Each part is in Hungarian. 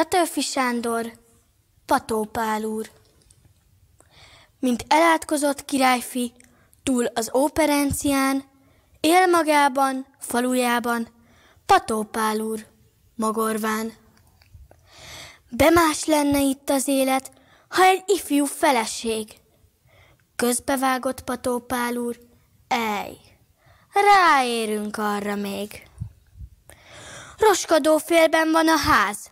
Petőfi Sándor, Patópál úr. Mint elátkozott királyfi, túl az óperencián, él magában, falujában, Patópál úr, magorván. Bemás lenne itt az élet, ha egy ifjú feleség. Közbevágott Patópál úr, ej, ráérünk arra még. Roskadó félben van a ház,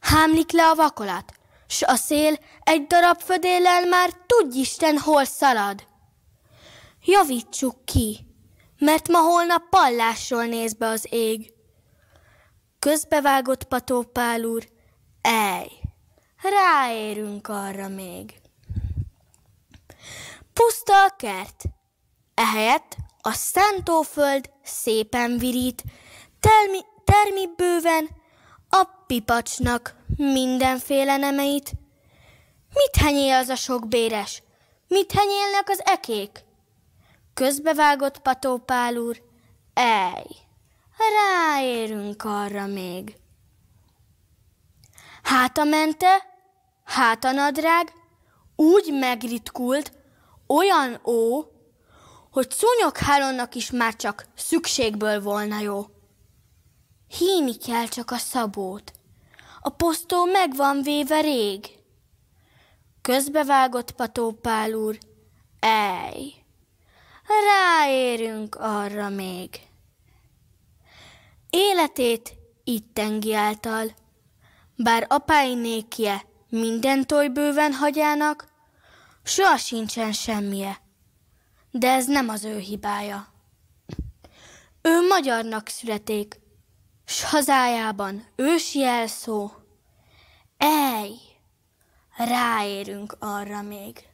Hámlik le a vakolat, s a szél egy darab födéllel már tudj Isten, hol szalad. Javítsuk ki, mert ma holnap pallásról néz be az ég. Közbevágott patópál úr, ej, ráérünk arra még. Puszta a kert, ehelyett a szántóföld szépen virít, termi, termi bőven, a pipacsnak mindenféle nemeit. Mit henyél az a sok béres? Mit henyélnek az ekék? Közbevágott Pál úr, ej, ráérünk arra még. Hát a mente, hát a nadrág, úgy megritkult, olyan ó, hogy szúnyog hálónak is már csak szükségből volna jó. Híni kell csak a szabót. A posztó meg van véve rég. Közbevágott Pál úr, ej, ráérünk arra még. Életét tengi által, bár apái nékje minden bőven hagyának, soha sincsen semmije, de ez nem az ő hibája. Ő magyarnak születék, s hazájában ős jelszó, Ej! Ráérünk arra még.